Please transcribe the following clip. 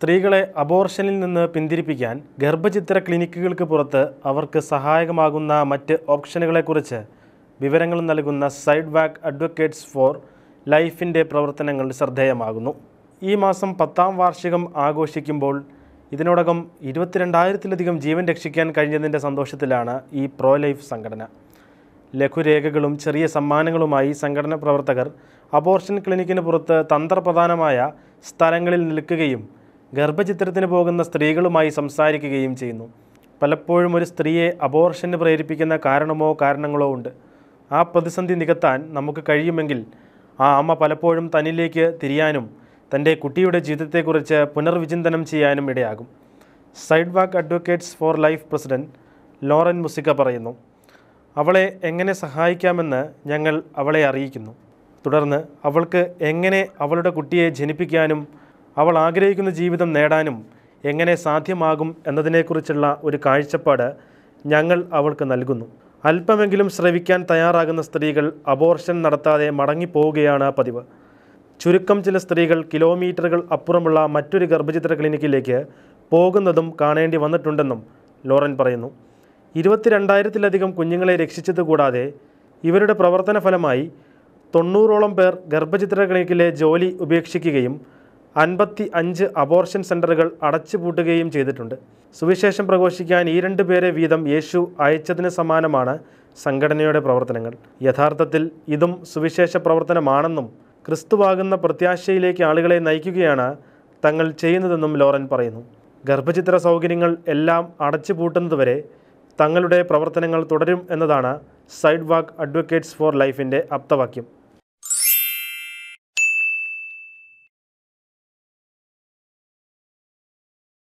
സ്ത്രീകളെ അബോർഷനിൽ നിന്ന് പിന്തിരിപ്പിക്കാൻ ഗർഭചിത്ര ക്ലിനിക്കുകൾക്ക് പുറത്ത് അവർക്ക് സഹായകമാകുന്ന മറ്റ് ഓപ്ഷനുകളെക്കുറിച്ച് വിവരങ്ങൾ നൽകുന്ന സൈഡ് വാക്ക് അഡ്വക്കേറ്റ്സ് ഫോർ ലൈഫിൻ്റെ പ്രവർത്തനങ്ങൾ ശ്രദ്ധേയമാകുന്നു ഈ മാസം പത്താം വാർഷികം ആഘോഷിക്കുമ്പോൾ ഇതിനോടകം ഇരുപത്തിരണ്ടായിരത്തിലധികം ജീവൻ രക്ഷിക്കാൻ കഴിഞ്ഞതിൻ്റെ സന്തോഷത്തിലാണ് ഈ പ്രോ ലൈഫ് സംഘടന ലഘുരേഖകളും ചെറിയ സമ്മാനങ്ങളുമായി സംഘടന പ്രവർത്തകർ അബോർഷൻ ക്ലിനിക്കിന് പുറത്ത് തന്ത്രപ്രധാനമായ സ്ഥലങ്ങളിൽ നിൽക്കുകയും ഗർഭചിത്രത്തിന് പോകുന്ന സ്ത്രീകളുമായി സംസാരിക്കുകയും ചെയ്യുന്നു പലപ്പോഴും ഒരു സ്ത്രീയെ അബോർഷന് പ്രേരിപ്പിക്കുന്ന കാരണമോ കാരണങ്ങളോ ഉണ്ട് ആ പ്രതിസന്ധി നികത്താൻ നമുക്ക് കഴിയുമെങ്കിൽ ആ അമ്മ പലപ്പോഴും തന്നിലേക്ക് തിരിയാനും തൻ്റെ കുട്ടിയുടെ ജീവിതത്തെക്കുറിച്ച് പുനർവിചിന്തനം ചെയ്യാനും ഇടയാകും Sidewalk Advocates for Life president Lauren Muzyka പറയുന്നു അവളെ എങ്ങനെ സഹായിക്കാമെന്ന് ഞങ്ങൾ അവളെ അറിയിക്കുന്നു തുടർന്ന് അവൾക്ക് എങ്ങനെ അവളുടെ കുട്ടിയെ ജനിപ്പിക്കാനും അവൾ ആഗ്രഹിക്കുന്ന ജീവിതം നേടാനും എങ്ങനെ സാധ്യമാകും എന്നതിനെക്കുറിച്ചുള്ള ഒരു കാഴ്ചപ്പാട് ഞങ്ങൾ അവൾക്ക് നൽകുന്നു അല്പമെങ്കിലും ശ്രവിക്കാൻ തയ്യാറാകുന്ന സ്ത്രീകൾ അബോർഷൻ നടത്താതെ മടങ്ങിപ്പോവുകയാണ് പതിവ് ചുരുക്കം ചില സ്ത്രീകൾ കിലോമീറ്ററുകൾ അപ്പുറമുള്ള മറ്റൊരു ഗർഭചിത്ര ക്ലിനിക്കിലേക്ക് പോകുന്നതും കാണേണ്ടി വന്നിട്ടുണ്ടെന്നും ലോറൻ പറയുന്നു ഇരുപത്തിരണ്ടായിരത്തിലധികം കുഞ്ഞുങ്ങളെ രക്ഷിച്ചതുകൂടാതെ ഇവരുടെ പ്രവർത്തന ഫലമായി തൊണ്ണൂറോളം പേർ ഗർഭചിത്ര ക്ലിനിക്കിലെ ജോലി ഉപേക്ഷിക്കുകയും അൻപത്തി അഞ്ച് അബോർഷൻ സെൻ്ററുകൾ അടച്ചുപൂട്ടുകയും ചെയ്തിട്ടുണ്ട് സുവിശേഷം പ്രഘോഷിക്കാൻ ഈ രണ്ട് പേരെ വീതം യേശു അയച്ചതിന് സമാനമാണ് സംഘടനയുടെ പ്രവർത്തനങ്ങൾ യഥാർത്ഥത്തിൽ ഇതും സുവിശേഷ പ്രവർത്തനമാണെന്നും ക്രിസ്തുവാകുന്ന പ്രത്യാശയിലേക്ക് ആളുകളെ നയിക്കുകയാണ് തങ്ങൾ ചെയ്യുന്നതെന്നും ലോറൻ പറയുന്നു ഗർഭചിത്ര സൗകര്യങ്ങൾ എല്ലാം അടച്ചുപൂട്ടുന്നതുവരെ തങ്ങളുടെ പ്രവർത്തനങ്ങൾ തുടരും എന്നതാണ് സൈഡ് വാക്ക് അഡ്വക്കേറ്റ്സ് ഫോർ ലൈഫിൻ്റെ അപ്തവാക്യം